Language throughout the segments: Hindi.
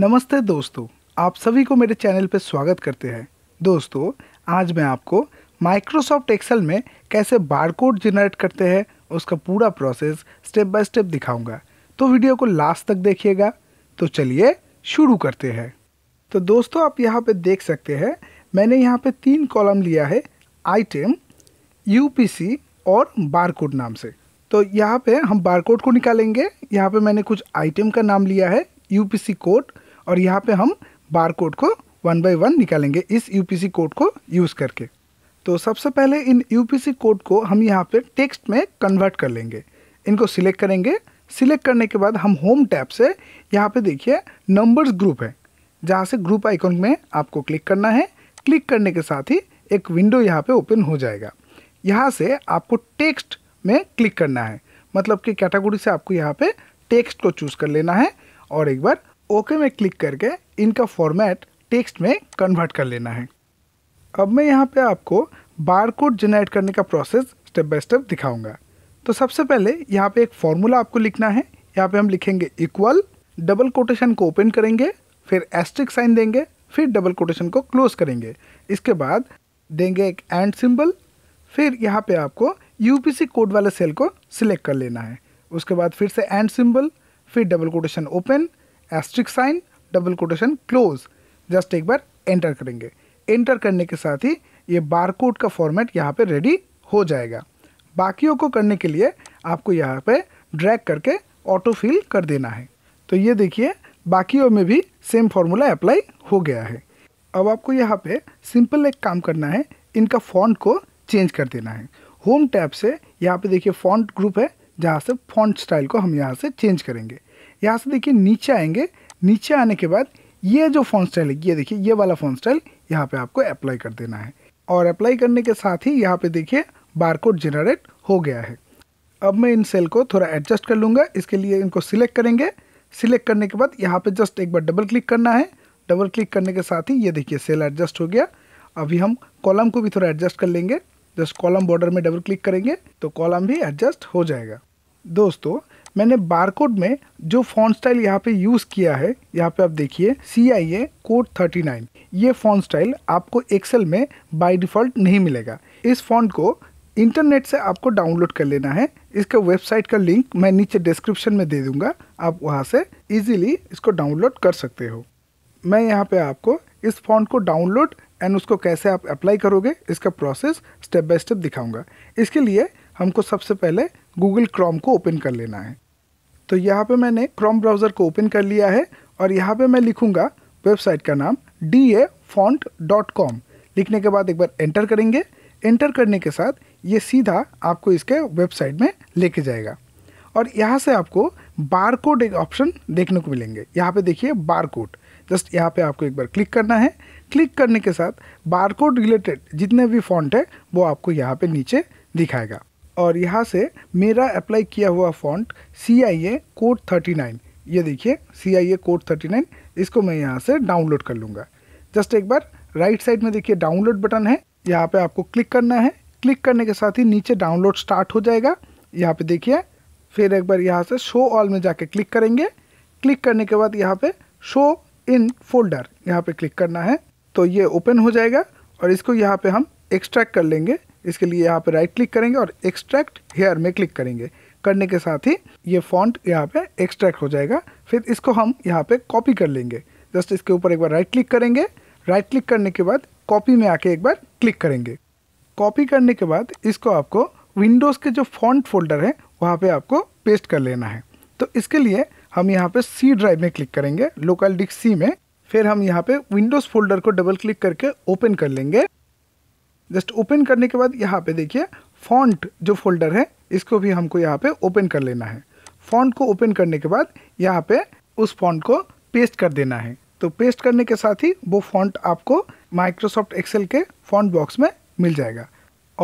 नमस्ते दोस्तों आप सभी को मेरे चैनल पर स्वागत करते हैं दोस्तों आज मैं आपको माइक्रोसॉफ्ट एक्सेल में कैसे बारकोड जनरेट करते हैं उसका पूरा प्रोसेस स्टेप बाय स्टेप दिखाऊंगा तो वीडियो को लास्ट तक देखिएगा तो चलिए शुरू करते हैं तो दोस्तों आप यहाँ पर देख सकते हैं मैंने यहाँ पर तीन कॉलम लिया है आइटम यू और बारकोड नाम से तो यहाँ पे हम बारकोड को निकालेंगे यहाँ पे मैंने कुछ आइटम का नाम लिया है यूपीसी कोड और यहाँ पे हम बार कोड को वन बाई वन निकालेंगे इस यू कोड को यूज़ करके तो सबसे पहले इन यू कोड को हम यहाँ पे टेक्स्ट में कन्वर्ट कर लेंगे इनको सिलेक्ट करेंगे सिलेक्ट करने के बाद हम होम टैब से यहाँ पे देखिए नंबर्स ग्रुप है जहाँ से ग्रुप आइकन में आपको क्लिक करना है क्लिक करने के साथ ही एक विंडो यहाँ पे ओपन हो जाएगा यहाँ से आपको टेक्स्ट में क्लिक करना है मतलब कि कैटेगरी से आपको यहाँ पे टेक्स्ट को चूज़ कर लेना है और एक बार ओके में क्लिक करके इनका फॉर्मेट टेक्स्ट में कन्वर्ट कर लेना है अब मैं यहाँ पे आपको बार कोड जनरेट करने का प्रोसेस स्टेप बाय स्टेप दिखाऊंगा तो सबसे पहले यहाँ पे एक फॉर्मूला आपको लिखना है यहाँ पे हम लिखेंगे इक्वल डबल कोटेशन को ओपन करेंगे फिर एस्ट्रिक साइन देंगे फिर डबल कोटेशन को क्लोज करेंगे इसके बाद देंगे एक एंड सिंबल फिर यहाँ पे आपको यूपीसी कोड वाले सेल को सिलेक्ट कर लेना है उसके बाद फिर से एंड सिंबल फिर double quotation open asterisk sign double quotation close just एक बार एंटर करेंगे एंटर करने के साथ ही ये बार कोड का फॉर्मेट यहाँ पे रेडी हो जाएगा बाकियों को करने के लिए आपको यहाँ पे ड्रैग करके ऑटो फिल कर देना है तो ये देखिए बाकियों में भी सेम फार्मूला अप्लाई हो गया है अब आपको यहाँ पे सिंपल एक काम करना है इनका फॉन्ट को चेंज कर देना है होम टैब से यहाँ पे देखिए फॉन्ट ग्रुप है जहाँ से फॉन्ट स्टाइल को हम यहाँ से चेंज करेंगे यहाँ से देखिए नीचे आएंगे नीचे आने के बाद ये जो फोन स्टाइल है ये देखिए ये वाला फोन स्टाइल यहाँ पे आपको अप्लाई कर देना है और अप्लाई करने के साथ ही यहाँ पे देखिए बारकोड जनरेट हो गया है अब मैं इन सेल को थोड़ा एडजस्ट कर लूँगा इसके लिए इनको सिलेक्ट करेंगे सिलेक्ट करने के बाद यहाँ पे जस्ट एक बार डबल क्लिक करना है डबल क्लिक करने के साथ ही ये देखिए सेल एडजस्ट हो गया अभी हम कॉलम को भी थोड़ा एडजस्ट कर लेंगे जस्ट कॉलम बॉर्डर में डबल क्लिक करेंगे तो कॉलम भी एडजस्ट हो जाएगा दोस्तों मैंने बारकोड में जो फोन स्टाइल यहाँ पे यूज़ किया है यहाँ पे आप देखिए C I A code thirty nine ये फोन स्टाइल आपको एक्सेल में बाय डिफ़ॉल्ट नहीं मिलेगा इस फोन को इंटरनेट से आपको डाउनलोड कर लेना है इसके वेबसाइट का लिंक मैं नीचे डिस्क्रिप्शन में दे दूंगा आप वहाँ से इजीली इसको डाउनलोड कर सकते हो मैं यहाँ पे आपको इस फोन को डाउनलोड एंड उसको कैसे आप अप्लाई करोगे इसका प्रोसेस स्टेप बाय स्टेप दिखाऊंगा इसके लिए हमको सबसे पहले गूगल क्रोम को ओपन कर लेना है तो यहाँ पे मैंने क्रोम ब्राउज़र को ओपन कर लिया है और यहाँ पे मैं लिखूँगा वेबसाइट का नाम D A font dot com लिखने के बाद एक बार एंटर करेंगे एंटर करने के साथ ये सीधा आपको इसके वेबसाइट में लेके जाएगा और यहाँ से आपको बार कोड एक ऑप्शन देखने को मिलेंगे यहाँ पे देखिए बार कोड जस्ट यहाँ पे आपको एक बार क्लिक करना है क्लिक करने के साथ बार कोड रिलेटेड जितने भी फॉन्ट है वो आपको यहाँ पे नीचे दिखाएगा और यहाँ से मेरा अप्लाई किया हुआ font C I A code thirty nine ये देखिए C I A code thirty nine इसको मैं यहाँ से डाउनलोड कर लूँगा जस्ट एक बार राइट साइड में देखिए डाउनलोड बटन है यहाँ पे आपको क्लिक करना है क्लिक करने के साथ ही नीचे डाउनलोड स्टार्ट हो जाएगा यहाँ पे देखिए फिर एक बार यहाँ से शो ऑल में जाके क्लिक करेंगे क्लिक करने के बाद यहाँ पे शो इन फोल्डर यहाँ पे क्लिक करना है तो ये ओपन हो जाएगा और इसको यहाँ पे हम एक्सट्रैक्ट कर लेंगे इसके लिए यहाँ पे राइट क्लिक करेंगे और एक्सट्रैक्ट हेयर में क्लिक करेंगे करने के साथ ही ये फॉन्ट यहाँ पे एक्सट्रैक्ट हो जाएगा फिर इसको हम यहाँ पे कॉपी कर लेंगे जस्ट इसके ऊपर एक बार राइट क्लिक करेंगे राइट क्लिक करने के बाद कॉपी में आके एक बार क्लिक करेंगे कॉपी करने के बाद इसको आपको विंडोज़ के जो फॉन्ट फोल्डर है वहाँ पे आपको पेस्ट कर लेना है तो इसके लिए हम यहाँ पे सी ड्राइव में क्लिक करेंगे लोकल डिस्क सी में फिर हम यहाँ पे विंडोज़ फोल्डर को डबल क्लिक करके ओपन कर लेंगे जस्ट ओपन करने के बाद यहाँ पे देखिए फॉन्ट जो फोल्डर है इसको भी हमको यहाँ पे ओपन कर लेना है फॉन्ट को ओपन करने के बाद यहाँ पे उस फॉन्ट को पेस्ट कर देना है तो पेस्ट करने के साथ ही वो फॉन्ट आपको माइक्रोसॉफ्ट एक्सेल के फॉन्ट बॉक्स में मिल जाएगा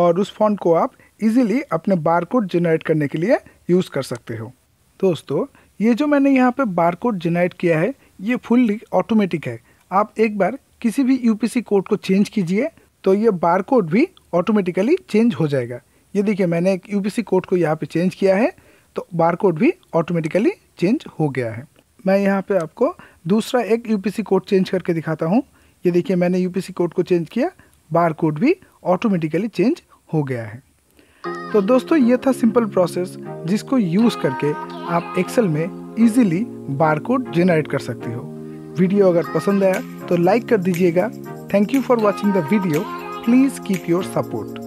और उस फॉन्ट को आप इजीली अपने बारकोड जेनरेट करने के लिए यूज़ कर सकते हो दोस्तों ये जो मैंने यहाँ पे बारकोड जेनरेट किया है ये फुल्ली ऑटोमेटिक है आप एक बार किसी भी यूपीसी कोड को चेंज कीजिए तो ये बार कोड भी ऑटोमेटिकली चेंज हो जाएगा ये देखिए मैंने एक यू कोड को यहाँ पे चेंज किया है तो बार कोड भी ऑटोमेटिकली चेंज हो गया है मैं यहाँ पे आपको दूसरा एक यू कोड चेंज करके दिखाता हूँ ये देखिए मैंने यू कोड को चेंज किया बार कोड भी ऑटोमेटिकली चेंज हो गया है तो दोस्तों ये था सिंपल प्रोसेस जिसको यूज़ करके आप एक्सेल में इजीली बार कोड जेनरेट कर सकते हो वीडियो अगर पसंद आया तो लाइक कर दीजिएगा Thank you for watching the video. Please keep your support.